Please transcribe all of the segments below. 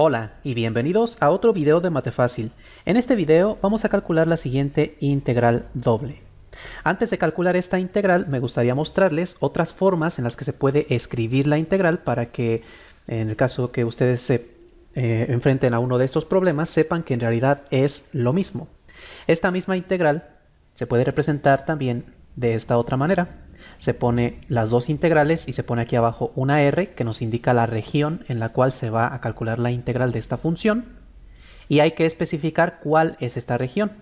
Hola y bienvenidos a otro video de Mate Fácil. En este video vamos a calcular la siguiente integral doble. Antes de calcular esta integral me gustaría mostrarles otras formas en las que se puede escribir la integral para que en el caso que ustedes se eh, enfrenten a uno de estos problemas sepan que en realidad es lo mismo. Esta misma integral se puede representar también de esta otra manera se pone las dos integrales y se pone aquí abajo una R que nos indica la región en la cual se va a calcular la integral de esta función y hay que especificar cuál es esta región.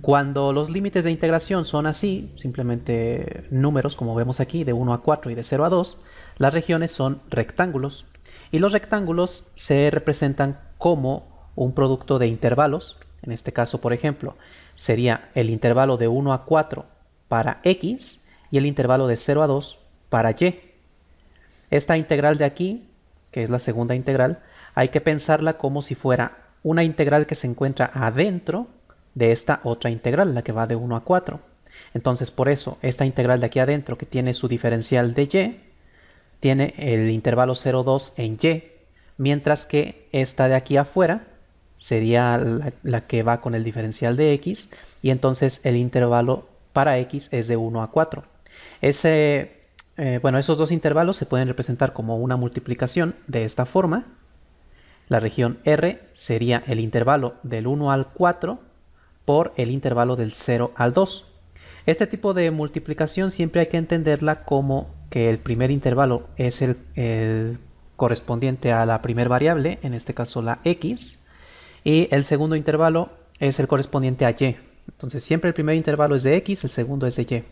Cuando los límites de integración son así, simplemente números como vemos aquí de 1 a 4 y de 0 a 2, las regiones son rectángulos y los rectángulos se representan como un producto de intervalos. En este caso, por ejemplo, sería el intervalo de 1 a 4 para x y el intervalo de 0 a 2 para y. Esta integral de aquí, que es la segunda integral, hay que pensarla como si fuera una integral que se encuentra adentro de esta otra integral, la que va de 1 a 4. Entonces, por eso, esta integral de aquí adentro, que tiene su diferencial de y, tiene el intervalo 0, 2 en y, mientras que esta de aquí afuera sería la, que va con el diferencial de x, y entonces el intervalo para x es de 1 a 4. Ese, eh, bueno, esos dos intervalos se pueden representar como una multiplicación de esta forma. La región R sería el intervalo del 1 al 4 por el intervalo del 0 al 2. Este tipo de multiplicación siempre hay que entenderla como que el primer intervalo es el, correspondiente a la primera variable, en este caso la x, y el segundo intervalo es el correspondiente a y. Entonces siempre el primer intervalo es de x, el segundo es de y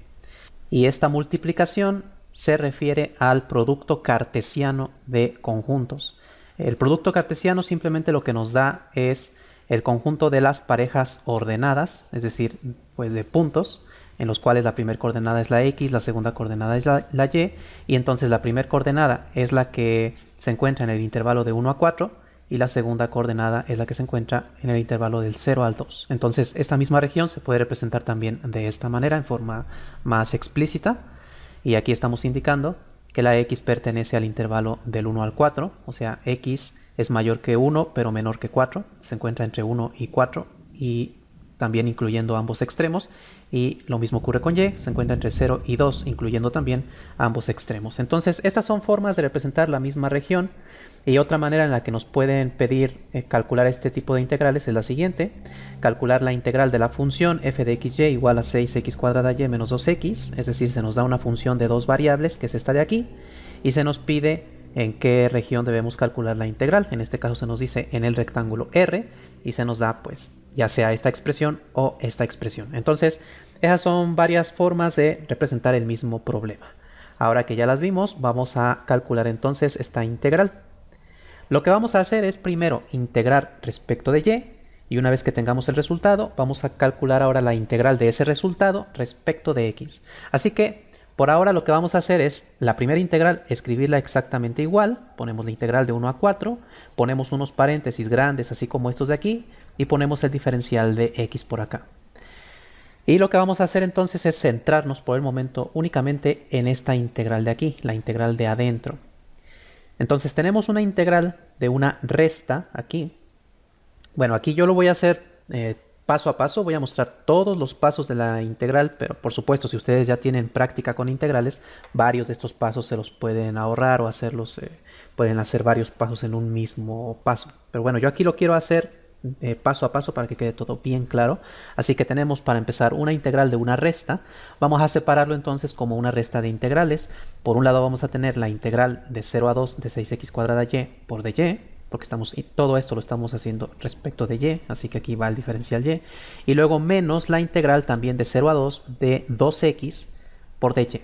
y esta multiplicación se refiere al producto cartesiano de conjuntos. El producto cartesiano simplemente lo que nos da es el conjunto de las parejas ordenadas, es decir, pues, de puntos, en los cuales la primera coordenada es la x, la segunda coordenada es la, la y, y entonces la primera coordenada es la que se encuentra en el intervalo de 1 a 4, y la segunda coordenada es la que se encuentra en el intervalo del 0 al 2. Entonces esta misma región se puede representar también de esta manera en forma más explícita y aquí estamos indicando que la x pertenece al intervalo del 1 al 4, o sea x es mayor que 1 pero menor que 4, se encuentra entre 1 y 4 y también incluyendo ambos extremos y lo mismo ocurre con y, se encuentra entre 0 y 2, incluyendo también ambos extremos. Entonces, estas son formas de representar la misma región y otra manera en la que nos pueden pedir eh, calcular este tipo de integrales es la siguiente. Calcular la integral de la función f de xy igual a 6x cuadrada y menos 2x, es decir, se nos da una función de dos variables, que es esta de aquí, y se nos pide en qué región debemos calcular la integral. En este caso se nos dice en el rectángulo R y se nos da pues ya sea esta expresión o esta expresión. Entonces, esas son varias formas de representar el mismo problema. Ahora que ya las vimos, vamos a calcular entonces esta integral. Lo que vamos a hacer es primero integrar respecto de y, y una vez que tengamos el resultado, vamos a calcular ahora la integral de ese resultado respecto de x. Así que por ahora lo que vamos a hacer es la primera integral escribirla exactamente igual, ponemos la integral de 1 a 4, ponemos unos paréntesis grandes así como estos de aquí y ponemos el diferencial de x por acá. Y lo que vamos a hacer entonces es centrarnos por el momento únicamente en esta integral de aquí, la integral de adentro. Entonces tenemos una integral de una resta aquí. Bueno, aquí yo lo voy a hacer eh, paso a paso. Voy a mostrar todos los pasos de la integral, pero por supuesto si ustedes ya tienen práctica con integrales, varios de estos pasos se los pueden ahorrar o hacerlos, eh, pueden hacer varios pasos en un mismo paso. Pero bueno, yo aquí lo quiero hacer eh, paso a paso para que quede todo bien claro. Así que tenemos para empezar una integral de una resta. Vamos a separarlo entonces como una resta de integrales. Por un lado vamos a tener la integral de 0 a 2 de 6x cuadrada y por dy porque estamos todo esto lo estamos haciendo respecto de y, así que aquí va el diferencial y, y luego menos la integral también de 0 a 2 de 2x por dy.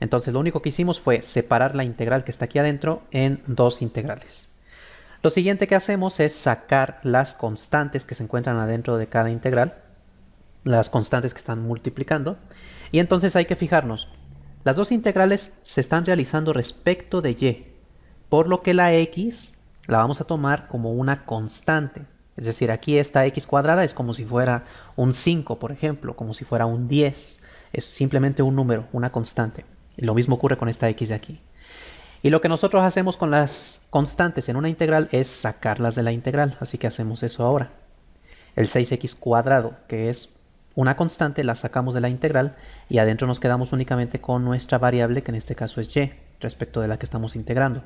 Entonces lo único que hicimos fue separar la integral que está aquí adentro en dos integrales. Lo siguiente que hacemos es sacar las constantes que se encuentran adentro de cada integral, las constantes que están multiplicando, y entonces hay que fijarnos, las dos integrales se están realizando respecto de y, por lo que la x la vamos a tomar como una constante. Es decir, aquí esta x cuadrada es como si fuera un 5, por ejemplo, como si fuera un 10. Es simplemente un número, una constante. lo mismo ocurre con esta x de aquí. Y lo que nosotros hacemos con las constantes en una integral es sacarlas de la integral. Así que hacemos eso ahora. El 6x cuadrado, que es una constante, la sacamos de la integral y adentro nos quedamos únicamente con nuestra variable, que en este caso es y, respecto de la que estamos integrando.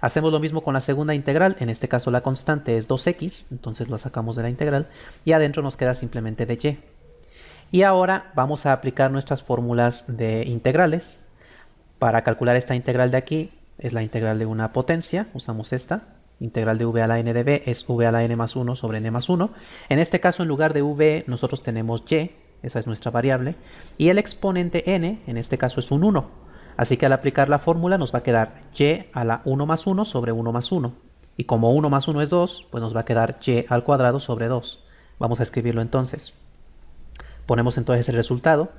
Hacemos lo mismo con la segunda integral, en este caso la constante es 2x, entonces la sacamos de la integral y adentro nos queda simplemente de Y ahora vamos a aplicar nuestras fórmulas de integrales. Para calcular esta integral de aquí es la integral de una potencia, usamos esta. Integral de v a la n de b es v a la n más 1 sobre n más 1. En este caso en lugar de v nosotros tenemos y, esa es nuestra variable. Y el exponente n en este caso es un 1. Así que al aplicar la fórmula nos va a quedar y a la 1 más 1 sobre 1 más 1. Y como 1 más 1 es 2, pues nos va a quedar y al cuadrado sobre 2. Vamos a escribirlo entonces. Ponemos entonces el resultado,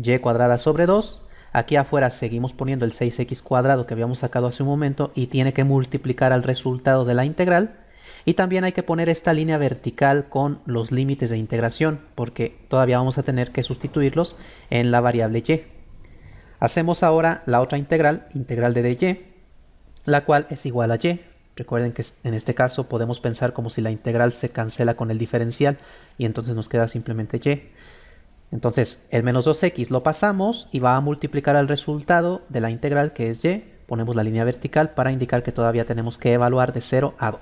y cuadrada sobre 2. Aquí afuera seguimos poniendo el 6x cuadrado que habíamos sacado hace un momento y tiene que multiplicar al resultado de la integral. Y también hay que poner esta línea vertical con los límites de integración, porque todavía vamos a tener que sustituirlos en la variable y. Hacemos ahora la otra integral, integral de dy, la cual es igual a y. Recuerden que en este caso podemos pensar como si la integral se cancela con el diferencial y entonces nos queda simplemente y. Entonces el menos 2x lo pasamos y va a multiplicar al resultado de la integral que es y. Ponemos la línea vertical para indicar que todavía tenemos que evaluar de 0 a 2.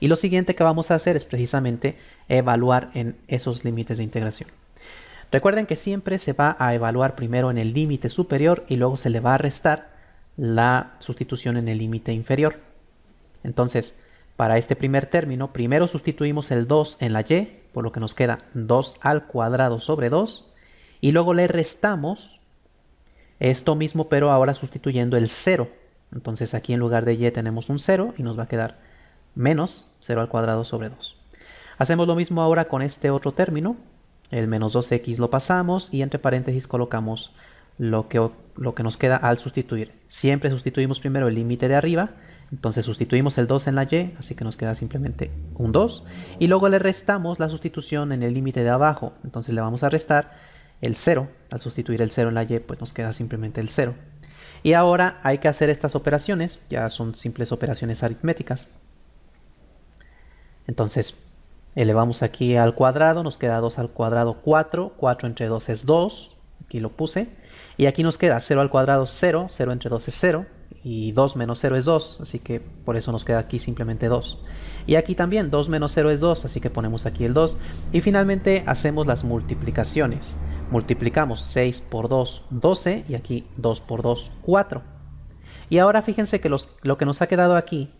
Y lo siguiente que vamos a hacer es precisamente evaluar en esos límites de integración. Recuerden que siempre se va a evaluar primero en el límite superior y luego se le va a restar la sustitución en el límite inferior. Entonces, para este primer término, primero sustituimos el 2 en la y, por lo que nos queda 2 al cuadrado sobre 2, y luego le restamos esto mismo, pero ahora sustituyendo el 0. Entonces aquí en lugar de y tenemos un 0 y nos va a quedar menos 0 al cuadrado sobre 2. Hacemos lo mismo ahora con este otro término, el menos 2x lo pasamos y entre paréntesis colocamos lo que, lo que nos queda al sustituir. Siempre sustituimos primero el límite de arriba, entonces sustituimos el 2 en la y, así que nos queda simplemente un 2. Y luego le restamos la sustitución en el límite de abajo, entonces le vamos a restar el 0. Al sustituir el 0 en la y, pues nos queda simplemente el 0. Y ahora hay que hacer estas operaciones, ya son simples operaciones aritméticas. Entonces, Elevamos aquí al cuadrado, nos queda 2 al cuadrado 4, 4 entre 2 es 2, aquí lo puse. Y aquí nos queda 0 al cuadrado 0, 0 entre 2 es 0, y 2 menos 0 es 2, así que por eso nos queda aquí simplemente 2. Y aquí también 2 menos 0 es 2, así que ponemos aquí el 2. Y finalmente hacemos las multiplicaciones. Multiplicamos 6 por 2, 12, y aquí 2 por 2, 4. Y ahora fíjense que lo que nos ha quedado aquí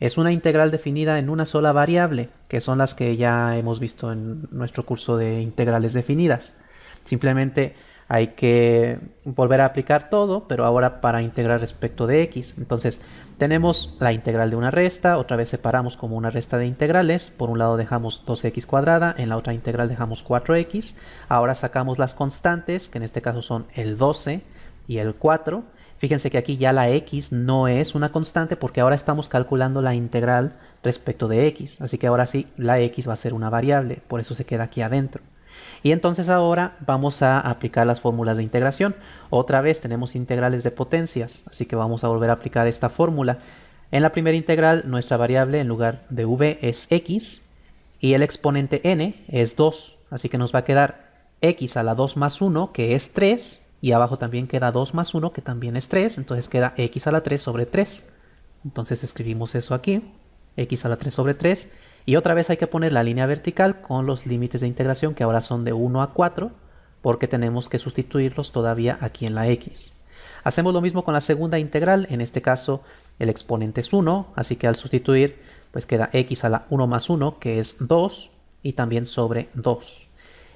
es una integral definida en una sola variable, que son las que ya hemos visto en nuestro curso de integrales definidas. Simplemente hay que volver a aplicar todo, pero ahora para integrar respecto de x. Entonces tenemos la integral de una resta, otra vez separamos como una resta de integrales. Por un lado dejamos 12 x cuadrada, en la otra integral dejamos 4x. Ahora sacamos las constantes, que en este caso son el 12 y el 4 Fíjense que aquí ya la x no es una constante porque ahora estamos calculando la integral respecto de x. Así que ahora sí, la x va a ser una variable, por eso se queda aquí adentro. Y entonces ahora vamos a aplicar las fórmulas de integración. Otra vez tenemos integrales de potencias, así que vamos a volver a aplicar esta fórmula. En la primera integral, nuestra variable en lugar de v es x y el exponente n es 2. Así que nos va a quedar x a la 2 más 1, que es 3, y abajo también queda 2 más 1, que también es 3, entonces queda x a la 3 sobre 3. Entonces escribimos eso aquí, x a la 3 sobre 3. Y otra vez hay que poner la línea vertical con los límites de integración que ahora son de 1 a 4, porque tenemos que sustituirlos todavía aquí en la x. Hacemos lo mismo con la segunda integral, en este caso el exponente es 1, así que al sustituir pues queda x a la 1 más 1, que es 2, y también sobre 2.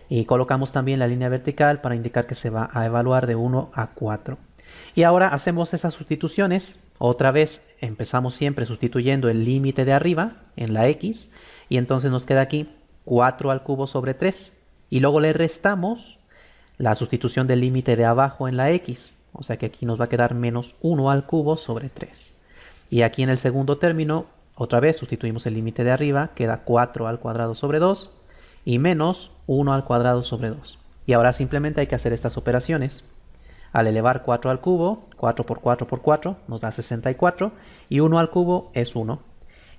Y colocamos también la línea vertical para indicar que se va a evaluar de 1 a 4. Y ahora hacemos esas sustituciones. Otra vez empezamos siempre sustituyendo el límite de arriba en la x. Y entonces nos queda aquí 4 al cubo sobre 3. Y luego le restamos la sustitución del límite de abajo en la x. O sea que aquí nos va a quedar menos 1 al cubo sobre 3. Y aquí en el segundo término, otra vez sustituimos el límite de arriba, queda 4 al cuadrado sobre 2 y menos 1 al cuadrado sobre 2. Y ahora simplemente hay que hacer estas operaciones. Al elevar 4 al cubo, 4 por 4 por 4 nos da 64 y 1 al cubo es 1.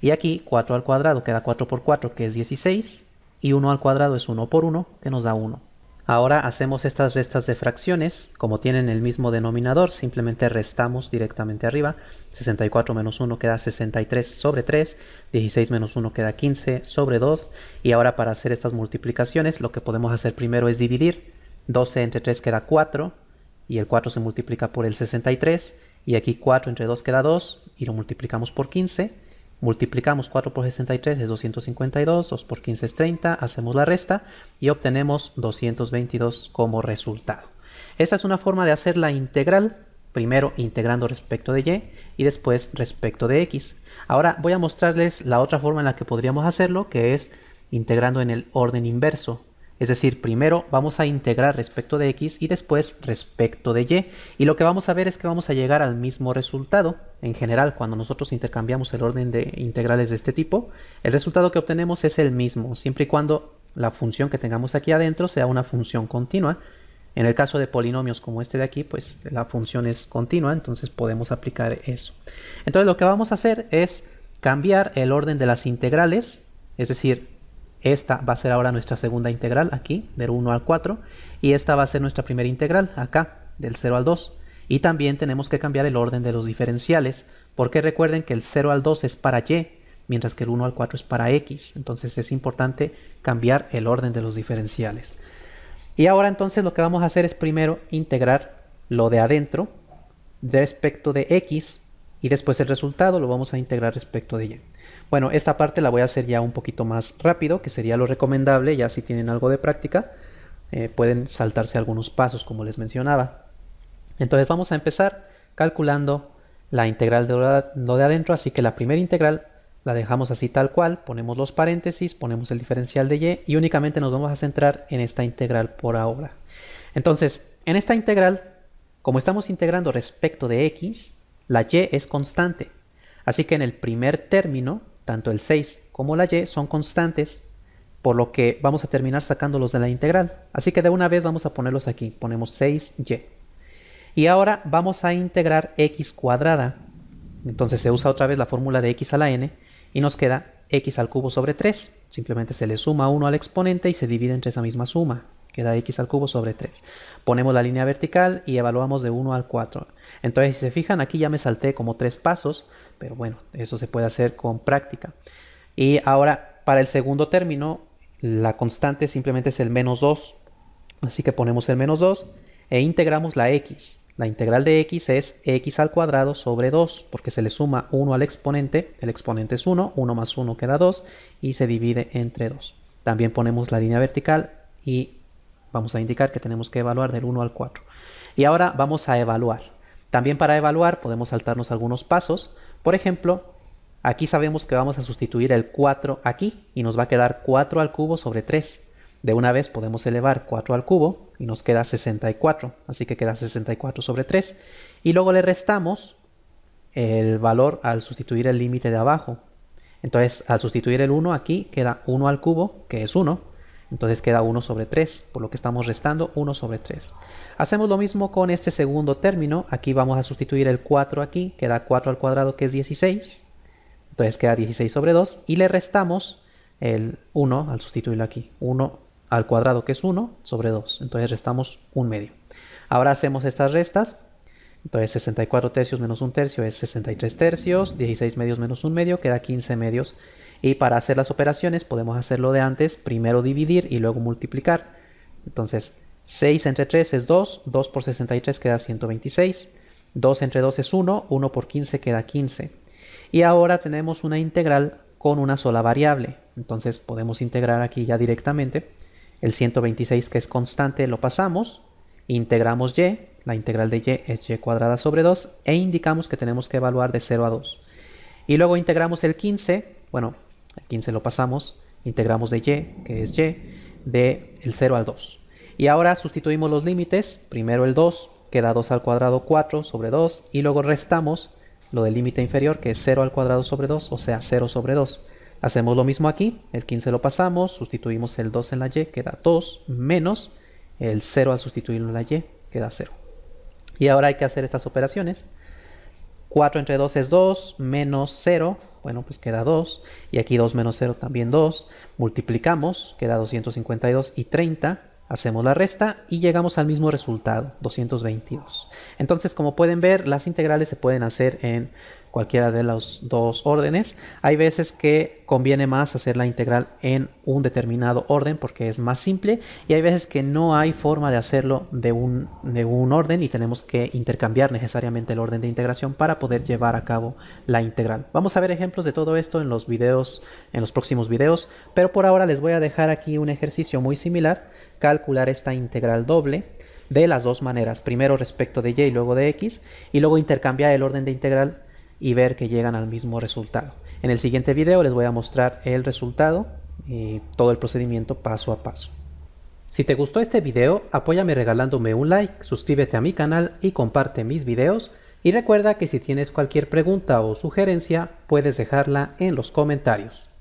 Y aquí 4 al cuadrado queda 4 por 4 que es 16 y 1 al cuadrado es 1 por 1 que nos da 1. Ahora hacemos estas restas de fracciones, como tienen el mismo denominador, simplemente restamos directamente arriba. 64 menos 1 queda 63 sobre 3, 16 menos 1 queda 15 sobre 2. Y ahora para hacer estas multiplicaciones, lo que podemos hacer primero es dividir. 12 entre 3 queda 4, y el 4 se multiplica por el 63, y aquí 4 entre 2 queda 2, y lo multiplicamos por 15 Multiplicamos 4 por 63 es 252, 2 por 15 es 30, hacemos la resta y obtenemos 222 como resultado. Esta es una forma de hacer la integral, primero integrando respecto de y y después respecto de x. Ahora voy a mostrarles la otra forma en la que podríamos hacerlo, que es integrando en el orden inverso. Es decir, primero vamos a integrar respecto de x y después respecto de y. Y lo que vamos a ver es que vamos a llegar al mismo resultado. En general, cuando nosotros intercambiamos el orden de integrales de este tipo, el resultado que obtenemos es el mismo, siempre y cuando la función que tengamos aquí adentro sea una función continua. En el caso de polinomios como este de aquí, pues la función es continua, entonces podemos aplicar eso. Entonces lo que vamos a hacer es cambiar el orden de las integrales, es decir, esta va a ser ahora nuestra segunda integral aquí, del 1 al 4. Y esta va a ser nuestra primera integral acá, del 0 al 2. Y también tenemos que cambiar el orden de los diferenciales, porque recuerden que el 0 al 2 es para y, mientras que el 1 al 4 es para x. Entonces es importante cambiar el orden de los diferenciales. Y ahora entonces lo que vamos a hacer es primero integrar lo de adentro respecto de x y después el resultado lo vamos a integrar respecto de y. Bueno, esta parte la voy a hacer ya un poquito más rápido, que sería lo recomendable, ya si tienen algo de práctica, eh, pueden saltarse algunos pasos, como les mencionaba. Entonces vamos a empezar calculando la integral de lo de adentro, así que la primera integral la dejamos así tal cual, ponemos los paréntesis, ponemos el diferencial de y y únicamente nos vamos a centrar en esta integral por ahora. Entonces, en esta integral, como estamos integrando respecto de x, la y es constante, Así que en el primer término, tanto el 6 como la y son constantes, por lo que vamos a terminar sacándolos de la integral. Así que de una vez vamos a ponerlos aquí, ponemos 6y. Y ahora vamos a integrar x cuadrada, entonces se usa otra vez la fórmula de x a la n, y nos queda x al cubo sobre 3, simplemente se le suma 1 al exponente y se divide entre esa misma suma, queda x al cubo sobre 3. Ponemos la línea vertical y evaluamos de 1 al 4. Entonces si se fijan aquí ya me salté como tres pasos, pero bueno, eso se puede hacer con práctica. Y ahora, para el segundo término, la constante simplemente es el menos 2. Así que ponemos el menos 2 e integramos la x. La integral de x es x al cuadrado sobre 2, porque se le suma 1 al exponente, el exponente es 1, 1 más 1 queda 2, y se divide entre 2. También ponemos la línea vertical y vamos a indicar que tenemos que evaluar del 1 al 4. Y ahora vamos a evaluar. También para evaluar podemos saltarnos algunos pasos. Por ejemplo, aquí sabemos que vamos a sustituir el 4 aquí y nos va a quedar 4 al cubo sobre 3. De una vez podemos elevar 4 al cubo y nos queda 64, así que queda 64 sobre 3. Y luego le restamos el valor al sustituir el límite de abajo. Entonces, al sustituir el 1 aquí, queda 1 al cubo, que es 1 entonces queda 1 sobre 3, por lo que estamos restando 1 sobre 3. Hacemos lo mismo con este segundo término. Aquí vamos a sustituir el 4 aquí, queda 4 al cuadrado que es 16. Entonces queda 16 sobre 2 y le restamos el 1 al sustituirlo aquí. 1 al cuadrado que es 1 sobre 2. Entonces restamos 1 medio. Ahora hacemos estas restas. Entonces 64 tercios menos 1 tercio es 63 tercios. 16 medios menos 1 medio queda 15 medios y para hacer las operaciones podemos hacerlo de antes, primero dividir y luego multiplicar. Entonces, 6 entre 3 es 2, 2 por 63 queda 126, 2 entre 2 es 1, 1 por 15 queda 15. Y ahora tenemos una integral con una sola variable. Entonces podemos integrar aquí ya directamente. El 126 que es constante lo pasamos, integramos y, la integral de y es y cuadrada sobre 2, e indicamos que tenemos que evaluar de 0 a 2. Y luego integramos el 15, bueno, el 15 lo pasamos, integramos de y, que es y, de el 0 al 2. Y ahora sustituimos los límites, primero el 2, queda 2 al cuadrado 4 sobre 2, y luego restamos lo del límite inferior, que es 0 al cuadrado sobre 2, o sea 0 sobre 2. Hacemos lo mismo aquí, el 15 lo pasamos, sustituimos el 2 en la y, queda 2, menos el 0 al sustituirlo en la y, queda 0. Y ahora hay que hacer estas operaciones. 4 entre 2 es 2, menos 0, bueno, pues queda 2. Y aquí 2 menos 0 también 2. Multiplicamos, queda 252 y 30. Hacemos la resta y llegamos al mismo resultado, 222. Entonces, como pueden ver, las integrales se pueden hacer en cualquiera de los dos órdenes. Hay veces que conviene más hacer la integral en un determinado orden porque es más simple y hay veces que no hay forma de hacerlo de un, orden y tenemos que intercambiar necesariamente el orden de integración para poder llevar a cabo la integral. Vamos a ver ejemplos de todo esto en los videos, en los próximos videos, pero por ahora les voy a dejar aquí un ejercicio muy similar, calcular esta integral doble de las dos maneras, primero respecto de y luego de x y luego intercambiar el orden de integral y ver que llegan al mismo resultado. En el siguiente video les voy a mostrar el resultado y todo el procedimiento paso a paso. Si te gustó este video, apóyame regalándome un like, suscríbete a mi canal y comparte mis videos. Y recuerda que si tienes cualquier pregunta o sugerencia, puedes dejarla en los comentarios.